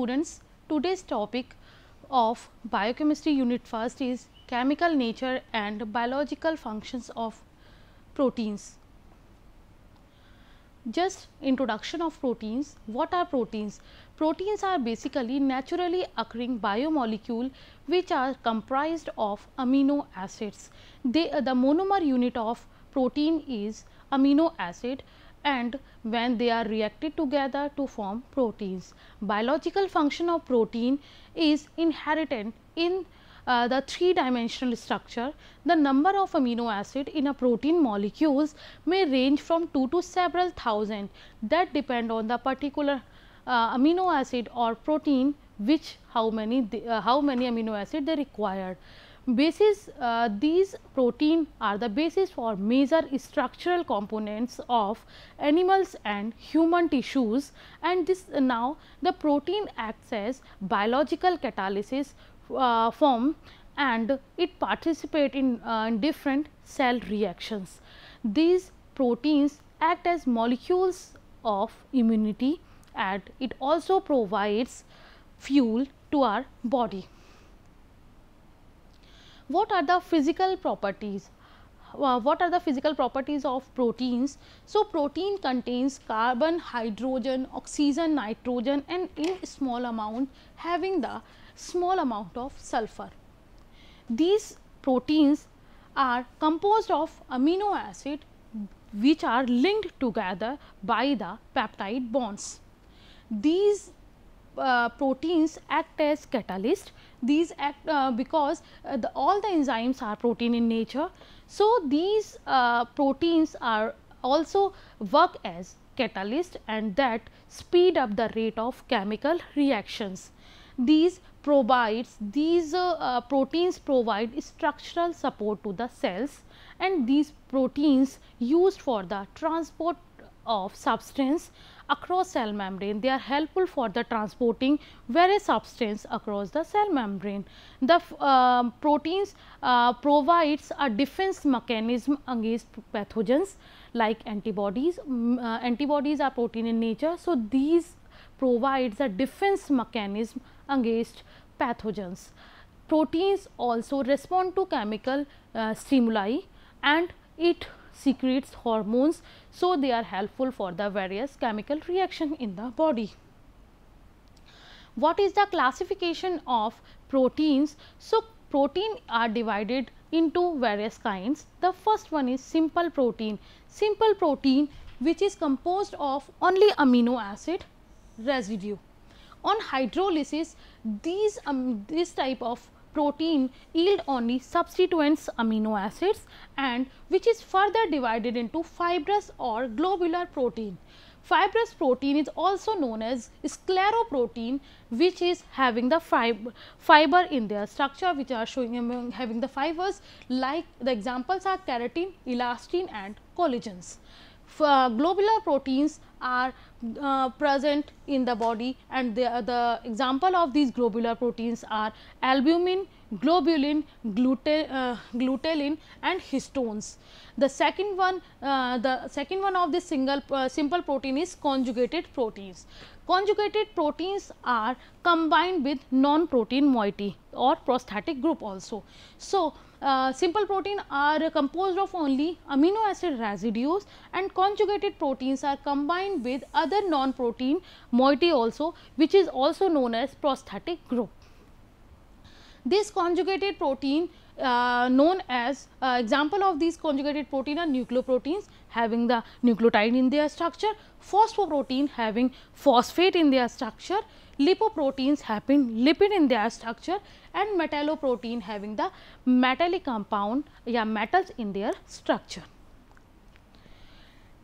students, today's topic of biochemistry unit first is chemical nature and biological functions of proteins. Just introduction of proteins. What are proteins? Proteins are basically naturally occurring biomolecule which are comprised of amino acids. They, the monomer unit of protein is amino acid and when they are reacted together to form proteins. Biological function of protein is inherent in uh, the three dimensional structure. The number of amino acid in a protein molecules may range from 2 to several thousand that depend on the particular uh, amino acid or protein which how many uh, how many amino acid they require basis uh, these protein are the basis for major structural components of animals and human tissues and this uh, now the protein acts as biological catalysis uh, form and it participate in, in uh, different cell reactions. These proteins act as molecules of immunity and it also provides fuel to our body what are the physical properties uh, what are the physical properties of proteins? So, protein contains carbon, hydrogen, oxygen, nitrogen and in small amount having the small amount of sulfur. These proteins are composed of amino acid which are linked together by the peptide bonds. These uh, proteins act as catalyst these act uh, because uh, the, all the enzymes are protein in nature. So, these uh, proteins are also work as catalyst and that speed up the rate of chemical reactions. These provides these uh, uh, proteins provide structural support to the cells and these proteins used for the transport of substance across cell membrane. They are helpful for the transporting various substance across the cell membrane. The uh, proteins uh, provides a defense mechanism against pathogens like antibodies. uh, antibodies are protein in nature. So, these provides a defense mechanism against pathogens. Proteins also respond to chemical uh, stimuli and it secretes hormones. So, they are helpful for the various chemical reaction in the body. What is the classification of proteins? So, protein are divided into various kinds. The first one is simple protein. Simple protein which is composed of only amino acid residue. On hydrolysis, these um, this type of protein yield only substituents amino acids and which is further divided into fibrous or globular protein. Fibrous protein is also known as scleroprotein which is having the fib fiber in their structure which are showing having the fibers like the examples are keratin, elastin and collagens uh, globular proteins are uh, present in the body and the, uh, the example of these globular proteins are albumin, globulin, glute, uh, glutelin and histones. The second one, uh, the second one of this single uh, simple protein is conjugated proteins. Conjugated proteins are combined with non-protein moiety or prosthetic group also. So, uh, simple protein are composed of only amino acid residues and conjugated proteins are combined with other non-protein moiety also which is also known as prosthetic group. This conjugated protein uh, known as uh, example of these conjugated protein are nucleoproteins having the nucleotide in their structure, phosphoprotein having phosphate in their structure, lipoproteins having lipid in their structure and metalloprotein having the metallic compound yeah, metals in their structure.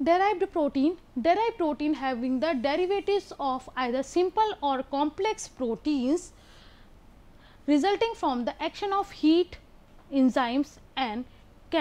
Derived protein, derived protein having the derivatives of either simple or complex proteins resulting from the action of heat, enzymes and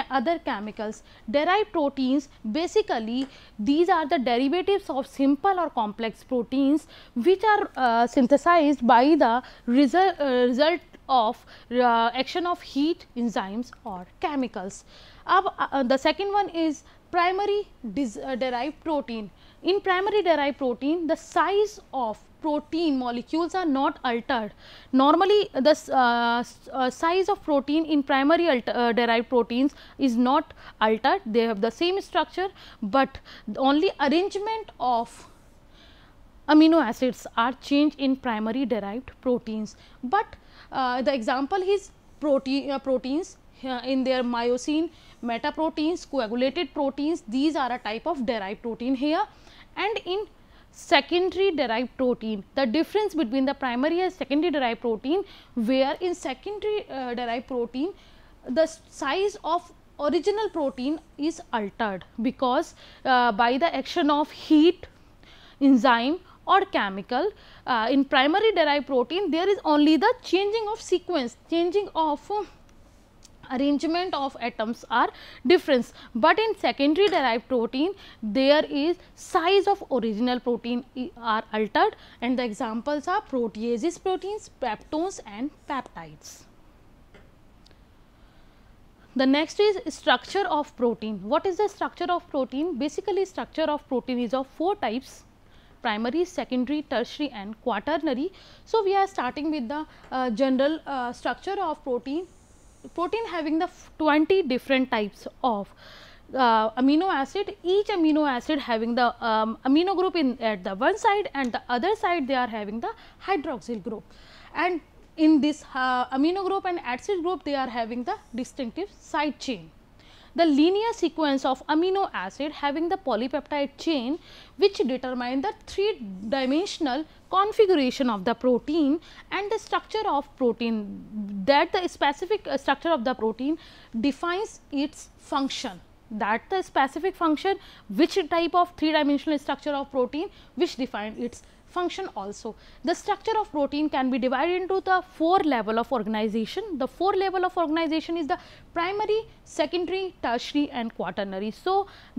other chemicals. Derived proteins basically these are the derivatives of simple or complex proteins which are uh, synthesized by the result, uh, result of uh, action of heat, enzymes or chemicals. Ab, uh, the second one is primary uh, derived protein. In primary derived protein, the size of protein molecules are not altered. Normally, the uh, uh, size of protein in primary uh, derived proteins is not altered. They have the same structure, but only arrangement of amino acids are changed in primary derived proteins. But uh, the example is protein, uh, proteins uh, in their myosin metaproteins, coagulated proteins, these are a type of derived protein here and in secondary derived protein. The difference between the primary and secondary derived protein where in secondary uh, derived protein the size of original protein is altered because uh, by the action of heat, enzyme or chemical. Uh, in primary derived protein there is only the changing of sequence, changing of arrangement of atoms are difference. But in secondary derived protein, there is size of original protein are altered and the examples are proteases proteins, peptones and peptides. The next is structure of protein. What is the structure of protein? Basically structure of protein is of four types primary, secondary, tertiary and quaternary. So, we are starting with the uh, general uh, structure of protein protein having the 20 different types of uh, amino acid each amino acid having the um, amino group in at the one side and the other side they are having the hydroxyl group and in this uh, amino group and acid group they are having the distinctive side chain the linear sequence of amino acid having the polypeptide chain which determine the three dimensional configuration of the protein and the structure of protein that the specific uh, structure of the protein defines its function that the specific function which type of three dimensional structure of protein which define its function also. The structure of protein can be divided into the four level of organization. The four level of organization is the primary, secondary, tertiary and quaternary. So,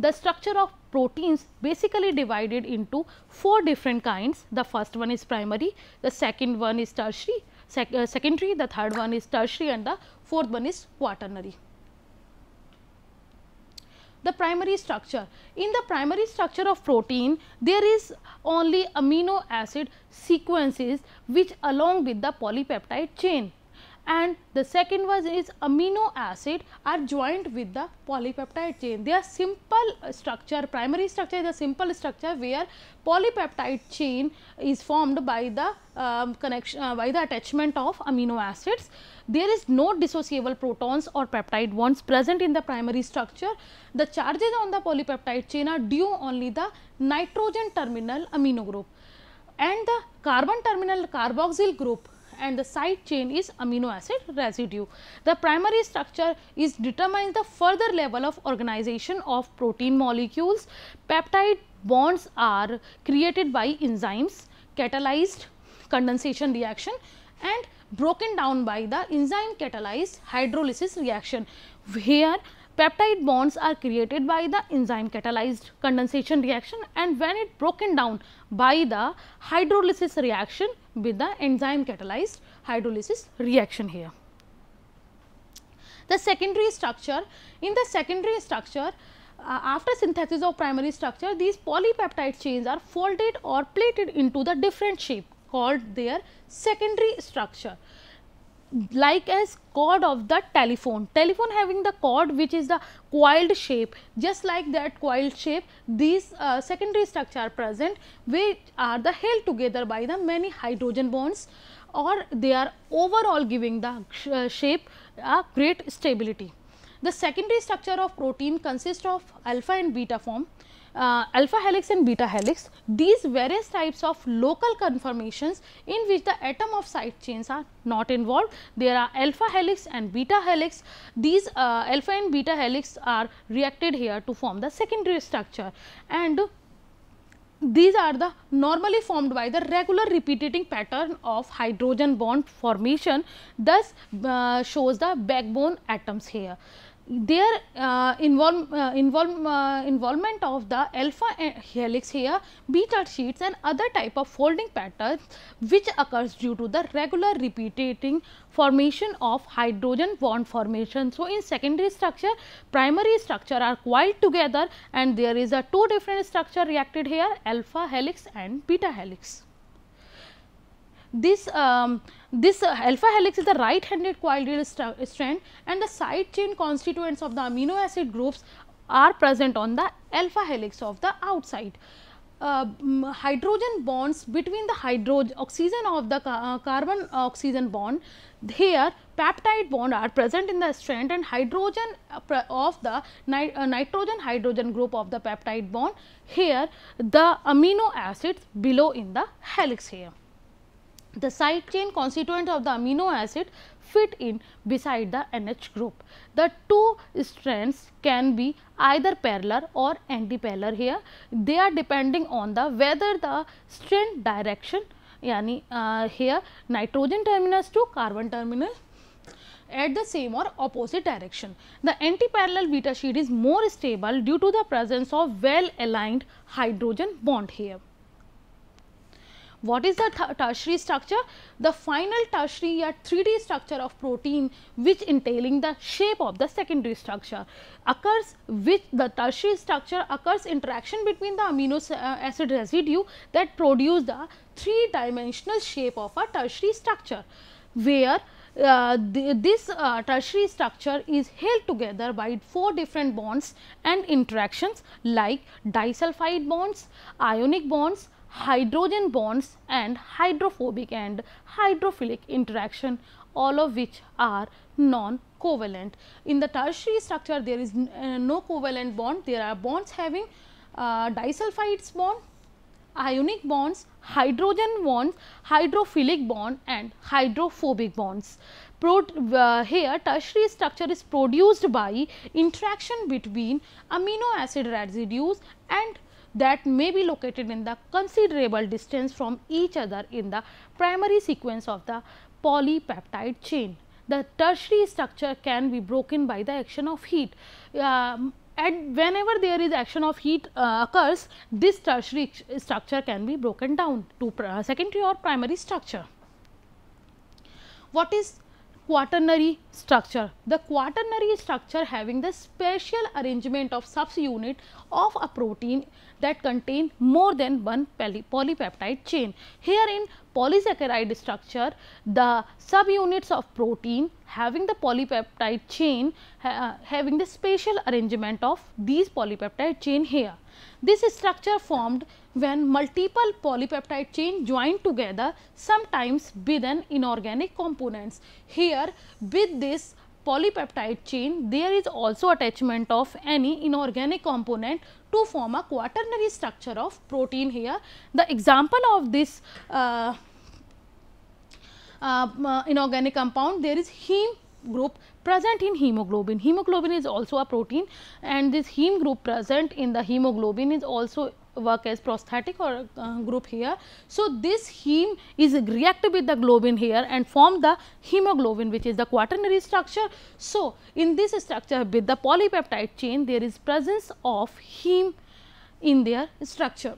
the structure of proteins basically divided into four different kinds. The first one is primary, the second one is tertiary, sec uh, secondary, the third one is tertiary and the fourth one is quaternary the primary structure. In the primary structure of protein, there is only amino acid sequences which along with the polypeptide chain and the second one is amino acid are joined with the polypeptide chain. They are simple structure, primary structure is a simple structure where polypeptide chain is formed by the um, connection uh, by the attachment of amino acids. There is no dissociable protons or peptide bonds present in the primary structure. The charges on the polypeptide chain are due only the nitrogen terminal amino group and the carbon terminal carboxyl group and the side chain is amino acid residue. The primary structure is determines the further level of organization of protein molecules. Peptide bonds are created by enzymes, catalyzed condensation reaction and broken down by the enzyme catalyzed hydrolysis reaction. Here Peptide bonds are created by the enzyme catalyzed condensation reaction and when it broken down by the hydrolysis reaction with the enzyme catalyzed hydrolysis reaction here. The secondary structure, in the secondary structure, uh, after synthesis of primary structure, these polypeptide chains are folded or plated into the different shape called their secondary structure like as cord of the telephone. Telephone having the cord which is the coiled shape just like that coiled shape these uh, secondary structure are present which are the held together by the many hydrogen bonds or they are overall giving the uh, uh shape a great stability. The secondary structure of protein consists of alpha and beta form uh, alpha helix and beta helix, these various types of local conformations in which the atom of side chains are not involved. There are alpha helix and beta helix. These uh, alpha and beta helix are reacted here to form the secondary structure and these are the normally formed by the regular repeating pattern of hydrogen bond formation thus uh, shows the backbone atoms here their uh, involve, uh, involve, uh, involvement of the alpha helix here, beta sheets and other type of folding patterns which occurs due to the regular repeating formation of hydrogen bond formation. So, in secondary structure, primary structure are coiled together and there is a two different structure reacted here alpha helix and beta helix. This um, this uh, alpha helix is the right handed coiled strand and the side chain constituents of the amino acid groups are present on the alpha helix of the outside. Uh, hydrogen bonds between the hydrogen oxygen of the ca uh, carbon oxygen bond here peptide bond are present in the strand and hydrogen uh, of the uh, nitrogen hydrogen group of the peptide bond here the amino acids below in the helix here the side chain constituent of the amino acid fit in beside the NH group. The two strands can be either parallel or antiparallel. here. They are depending on the whether the strand direction yani uh, here nitrogen terminus to carbon terminal, at the same or opposite direction. The antiparallel beta sheet is more stable due to the presence of well aligned hydrogen bond here. What is the tertiary structure? The final tertiary or 3D structure of protein which entailing the shape of the secondary structure occurs with the tertiary structure occurs interaction between the amino uh, acid residue that produce the three dimensional shape of a tertiary structure where uh, th this uh, tertiary structure is held together by four different bonds and interactions like disulfide bonds, ionic bonds, hydrogen bonds and hydrophobic and hydrophilic interaction all of which are non-covalent. In the tertiary structure there is uh, no covalent bond, there are bonds having uh, disulfides bond, ionic bonds, hydrogen bonds, hydrophilic bond and hydrophobic bonds. Pro uh, here tertiary structure is produced by interaction between amino acid residues and that may be located in the considerable distance from each other in the primary sequence of the polypeptide chain. The tertiary structure can be broken by the action of heat. Um, and whenever there is action of heat uh, occurs, this tertiary structure can be broken down to uh, secondary or primary structure. What is quaternary structure. The quaternary structure having the spatial arrangement of subunit of a protein that contain more than one poly polypeptide chain. Here in polysaccharide structure, the subunits of protein having the polypeptide chain uh, having the spatial arrangement of these polypeptide chain here. This structure formed when multiple polypeptide chain joined together sometimes with an inorganic components. Here with this polypeptide chain there is also attachment of any inorganic component to form a quaternary structure of protein here. The example of this uh, uh, uh, inorganic compound there is heme group present in hemoglobin. Hemoglobin is also a protein and this heme group present in the hemoglobin is also work as prosthetic or uh, group here. So, this heme is reacted with the globin here and form the hemoglobin which is the quaternary structure. So, in this structure with the polypeptide chain there is presence of heme in their structure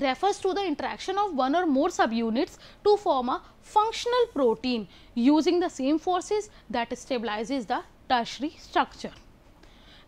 refers to the interaction of one or more subunits to form a functional protein using the same forces that stabilizes the tertiary structure.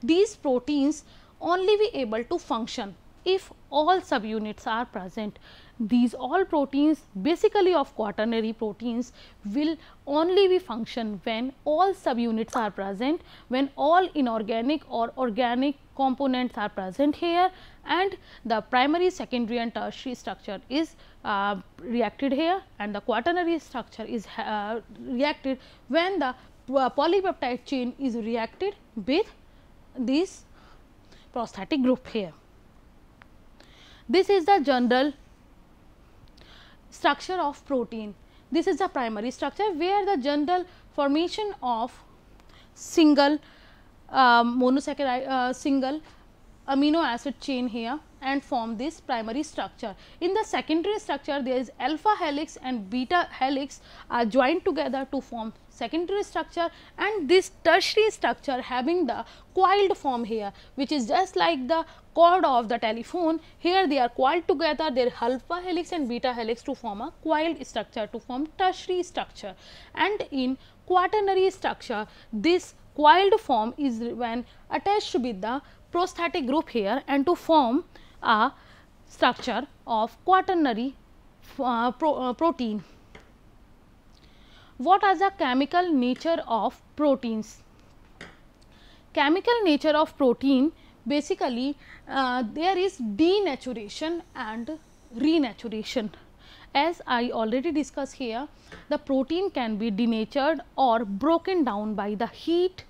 These proteins only be able to function if all subunits are present. These all proteins basically of quaternary proteins will only be function when all subunits are present, when all inorganic or organic components are present here and the primary, secondary and tertiary structure is uh, reacted here and the quaternary structure is uh, reacted when the uh, polypeptide chain is reacted with this prosthetic group here. This is the general structure of protein. This is the primary structure where the general formation of single uh, monosaccharide uh, single amino acid chain here and form this primary structure. In the secondary structure there is alpha helix and beta helix are joined together to form secondary structure and this tertiary structure having the coiled form here which is just like the cord of the telephone here they are coiled together their alpha helix and beta helix to form a coiled structure to form tertiary structure and in quaternary structure this coiled form is when attached with the prostatic group here and to form a structure of quaternary uh, pro, uh, protein. What is the chemical nature of proteins? Chemical nature of protein basically uh, there is denaturation and renaturation. As I already discussed here, the protein can be denatured or broken down by the heat,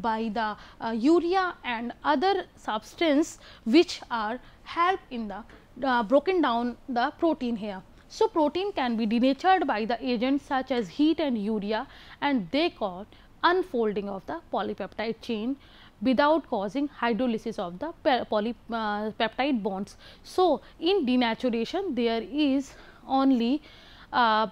by the uh, urea and other substance which are help in the uh, broken down the protein here. So, protein can be denatured by the agents such as heat and urea and they cause unfolding of the polypeptide chain without causing hydrolysis of the polypeptide uh, bonds. So, in denaturation there is only uh,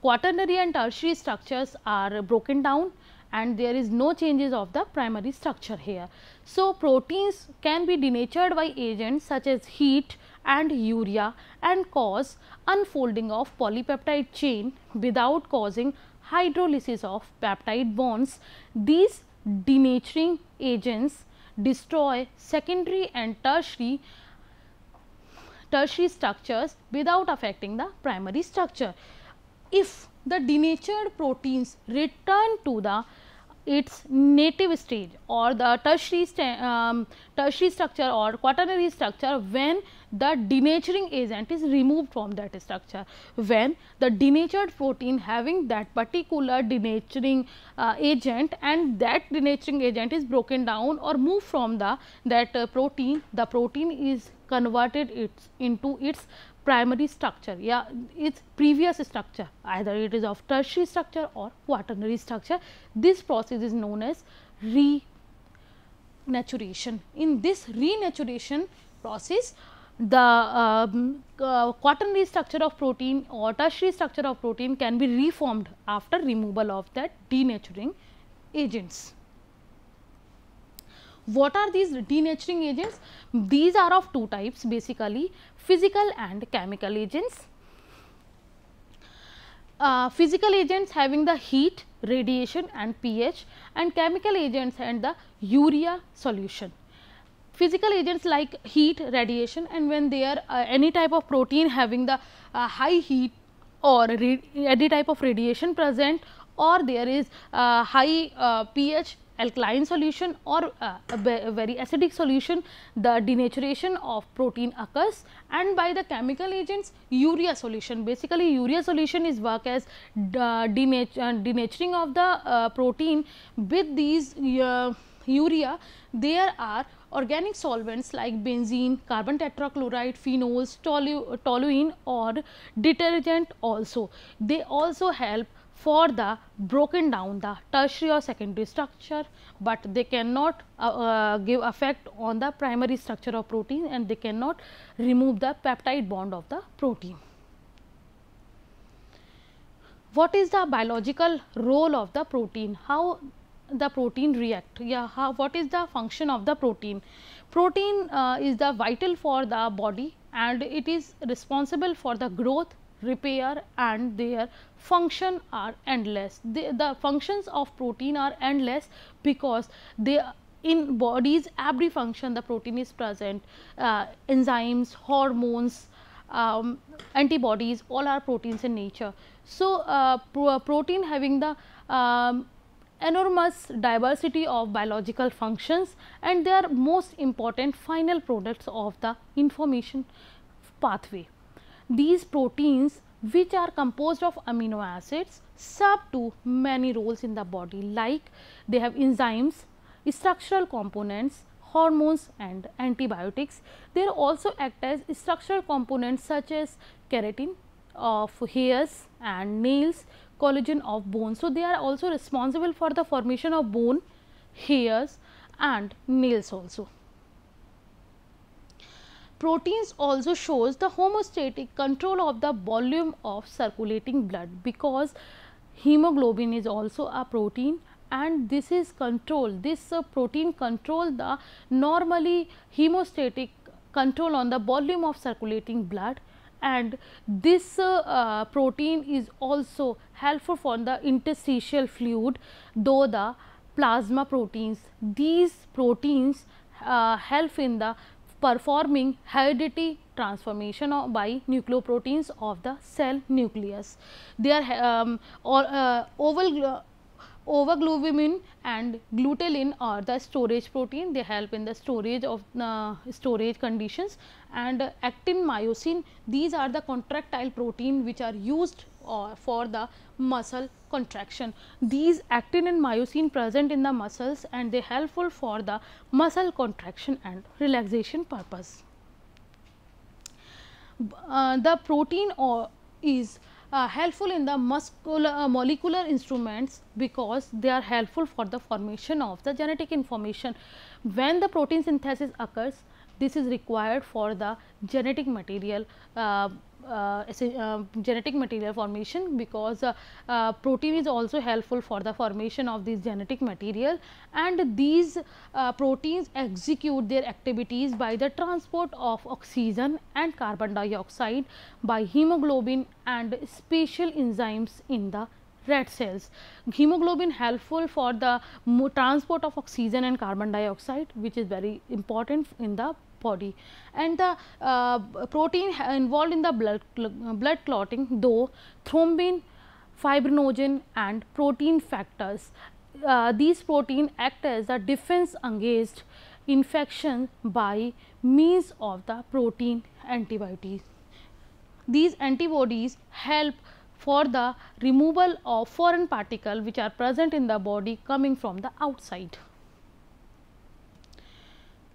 quaternary and tertiary structures are broken down and there is no changes of the primary structure here. So, proteins can be denatured by agents such as heat and urea and cause unfolding of polypeptide chain without causing hydrolysis of peptide bonds. These denaturing agents destroy secondary and tertiary tertiary structures without affecting the primary structure. If the denatured proteins return to the its native stage or the tertiary, um, tertiary structure or quaternary structure when the denaturing agent is removed from that structure. When the denatured protein having that particular denaturing uh, agent and that denaturing agent is broken down or moved from the that uh, protein, the protein is converted its into its primary structure yeah its previous structure either it is of tertiary structure or quaternary structure this process is known as renaturation in this renaturation process the um, uh, quaternary structure of protein or tertiary structure of protein can be reformed after removal of that denaturing agents what are these denaturing agents these are of two types basically physical and chemical agents. Uh, physical agents having the heat, radiation and pH and chemical agents and the urea solution. Physical agents like heat, radiation and when they are uh, any type of protein having the uh, high heat or any type of radiation present or there is uh, high uh, pH alkaline solution or uh, a very acidic solution the denaturation of protein occurs and by the chemical agents urea solution basically urea solution is work as uh, denat uh, denaturing of the uh, protein with these uh, urea there are organic solvents like benzene, carbon tetrachloride, phenols, toluene or detergent also. They also help for the broken down the tertiary or secondary structure, but they cannot uh, uh, give effect on the primary structure of protein and they cannot remove the peptide bond of the protein. What is the biological role of the protein? How the protein react? Yeah, how, what is the function of the protein? Protein uh, is the vital for the body and it is responsible for the growth, repair and their function are endless. the functions of protein are endless because they in bodies every function the protein is present uh, enzymes, hormones, um, antibodies all are proteins in nature. So, uh, pro uh, protein having the um, enormous diversity of biological functions and they are most important final products of the information pathway these proteins which are composed of amino acids serve to many roles in the body like they have enzymes, structural components, hormones and antibiotics. They also act as structural components such as keratin of hairs and nails, collagen of bone. So, they are also responsible for the formation of bone, hairs and nails also proteins also shows the homostatic control of the volume of circulating blood because hemoglobin is also a protein and this is control this uh, protein control the normally hemostatic control on the volume of circulating blood and this uh, uh, protein is also helpful for the interstitial fluid though the plasma proteins these proteins uh, help in the performing heredity transformation by nucleoproteins of the cell nucleus. Their um, or, uh, oval overgluvamin and glutelin are the storage protein they help in the storage of uh, storage conditions and uh, actin myosin these are the contractile protein which are used or for the muscle contraction. These actin and myosin present in the muscles and they helpful for the muscle contraction and relaxation purpose. Uh, the protein or is uh, helpful in the muscular uh, molecular instruments because they are helpful for the formation of the genetic information. When the protein synthesis occurs, this is required for the genetic material uh, uh, uh, genetic material formation because uh, protein is also helpful for the formation of this genetic material and these proteins execute their activities by the transport of oxygen and carbon dioxide by hemoglobin and special enzymes in the red cells. Hemoglobin helpful for the transport of oxygen and carbon dioxide which is very important in the body and the uh, protein involved in the blood, blood clotting though thrombin, fibrinogen and protein factors. Uh, these protein act as the defense against infection by means of the protein antibodies. These antibodies help for the removal of foreign particles which are present in the body coming from the outside.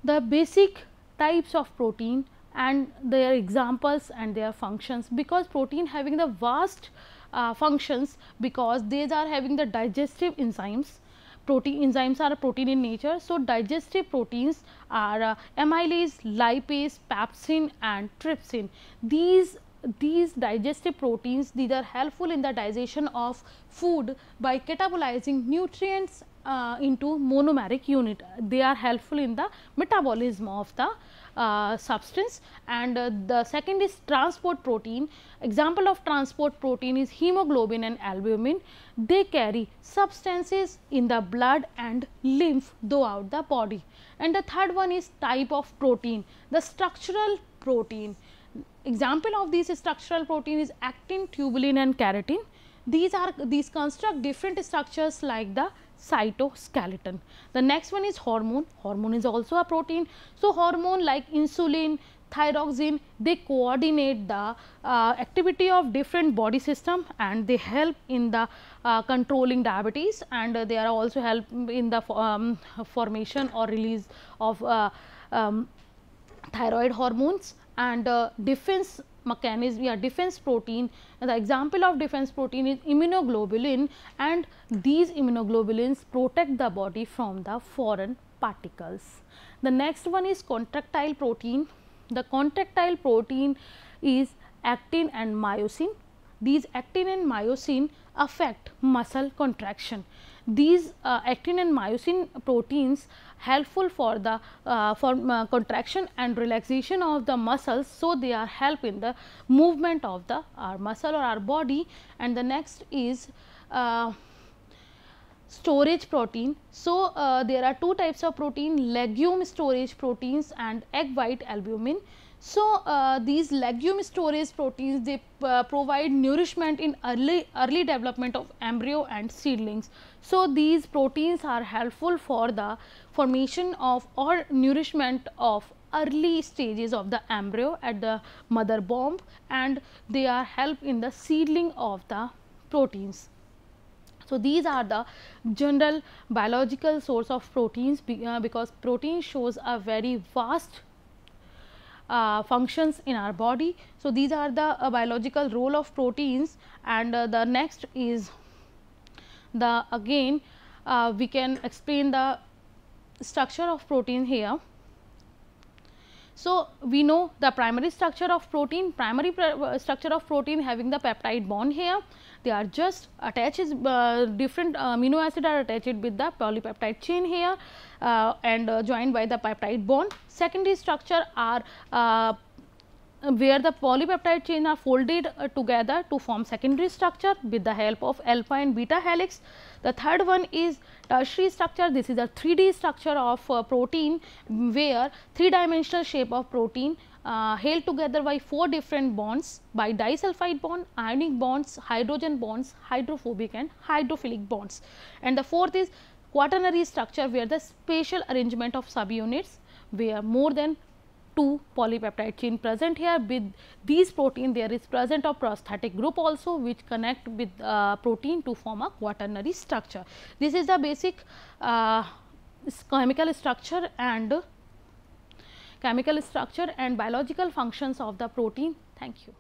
The basic types of protein and their examples and their functions because protein having the vast uh, functions because these are having the digestive enzymes protein enzymes are a protein in nature. So, digestive proteins are uh, amylase, lipase, pepsin and trypsin. These these digestive proteins these are helpful in the digestion of food by catabolizing nutrients uh, into monomeric unit. They are helpful in the metabolism of the uh, substance and uh, the second is transport protein. Example of transport protein is hemoglobin and albumin. They carry substances in the blood and lymph throughout the body. And the third one is type of protein, the structural protein. Example of these structural protein is actin, tubulin and keratin. These are these construct different structures like the cytoskeleton. The next one is hormone. Hormone is also a protein. So, hormone like insulin, thyroxine, they coordinate the uh, activity of different body system and they help in the uh, controlling diabetes and uh, they are also help in the um, formation or release of uh, um, thyroid hormones and uh, defense mechanism yeah defense protein the example of defense protein is immunoglobulin and these immunoglobulins protect the body from the foreign particles. The next one is contractile protein. The contractile protein is actin and myosin. These actin and myosin affect muscle contraction these uh, actin and myosin proteins helpful for the uh, for uh, contraction and relaxation of the muscles. So, they are help in the movement of the our muscle or our body and the next is uh, storage protein. So, uh, there are two types of protein legume storage proteins and egg white albumin. So, uh, these legume storage proteins they provide nourishment in early early development of embryo and seedlings. So, these proteins are helpful for the formation of or nourishment of early stages of the embryo at the mother bomb, and they are help in the seedling of the proteins. So, these are the general biological source of proteins uh, because protein shows a very vast uh, functions in our body. So, these are the uh, biological role of proteins and uh, the next is the again uh, we can explain the structure of protein here. So, we know the primary structure of protein, primary pr uh, structure of protein having the peptide bond here, they are just attached uh, different amino acid are attached with the polypeptide chain here uh, and uh, joined by the peptide bond. Secondary structure are uh, where the polypeptide chain are folded uh, together to form secondary structure with the help of alpha and beta helix. The third one is tertiary structure. This is a 3D structure of uh, protein where three dimensional shape of protein uh, held together by four different bonds by disulfide bond, ionic bonds, hydrogen bonds, hydrophobic and hydrophilic bonds. And the fourth is quaternary structure where the spatial arrangement of subunits where more than two polypeptide chain present here with these protein there is present a prosthetic group also which connect with uh, protein to form a quaternary structure. This is the basic uh, chemical structure and chemical structure and biological functions of the protein. Thank you.